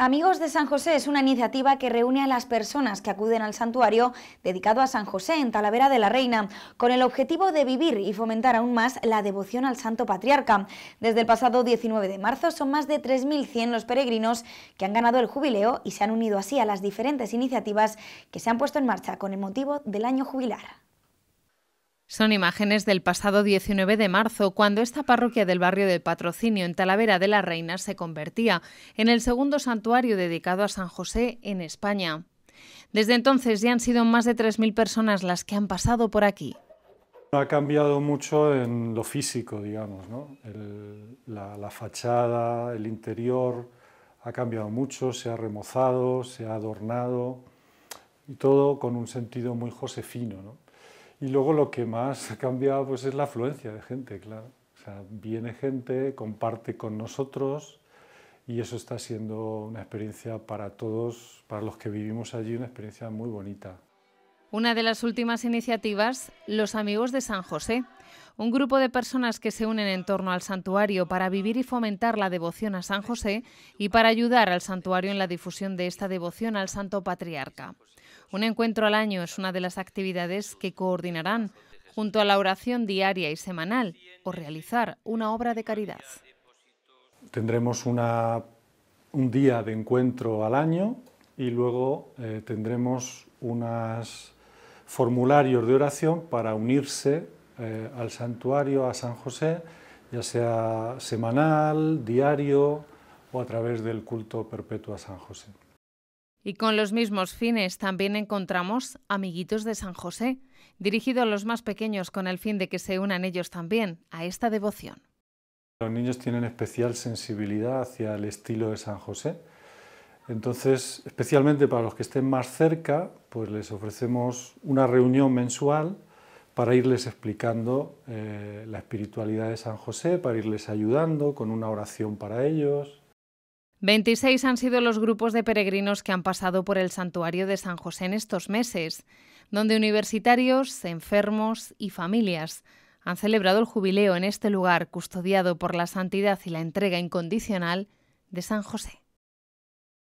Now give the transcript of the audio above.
Amigos de San José es una iniciativa que reúne a las personas que acuden al santuario dedicado a San José en Talavera de la Reina, con el objetivo de vivir y fomentar aún más la devoción al Santo Patriarca. Desde el pasado 19 de marzo son más de 3.100 los peregrinos que han ganado el jubileo y se han unido así a las diferentes iniciativas que se han puesto en marcha con el motivo del año jubilar. Son imágenes del pasado 19 de marzo, cuando esta parroquia del barrio del Patrocinio en Talavera de la Reina se convertía en el segundo santuario dedicado a San José en España. Desde entonces ya han sido más de 3.000 personas las que han pasado por aquí. Ha cambiado mucho en lo físico, digamos, ¿no? la, la fachada, el interior, ha cambiado mucho, se ha remozado, se ha adornado, y todo con un sentido muy josefino. ¿no? Y luego lo que más cambia pues, es la afluencia de gente, claro. viene gente, comparte con nosotros y eso está siendo una experiencia para todos, para los que vivimos allí, una experiencia muy bonita. Una de las últimas iniciativas, los amigos de San José, un grupo de personas que se unen en torno al santuario para vivir y fomentar la devoción a San José y para ayudar al santuario en la difusión de esta devoción al Santo Patriarca. Un encuentro al año es una de las actividades que coordinarán junto a la oración diaria y semanal o realizar una obra de caridad. Tendremos un día de encuentro al año y luego eh, tendremos unos formularios de oración para unirse eh, al santuario, a San José, ya sea semanal, diario o a través del culto perpetuo a San José. Y con los mismos fines también encontramos Amiguitos de San José, dirigido a los más pequeños con el fin de que se unan ellos también a esta devoción. Los niños tienen especial sensibilidad hacia el estilo de San José. Entonces, especialmente para los que estén más cerca, pues les ofrecemos una reunión mensual para irles explicando eh, la espiritualidad de San José, para irles ayudando con una oración para ellos, 26 han sido los grupos de peregrinos que han pasado por el santuario de San José en estos meses, donde universitarios, enfermos y familias han celebrado el jubileo en este lugar custodiado por la santidad y la entrega incondicional de San José.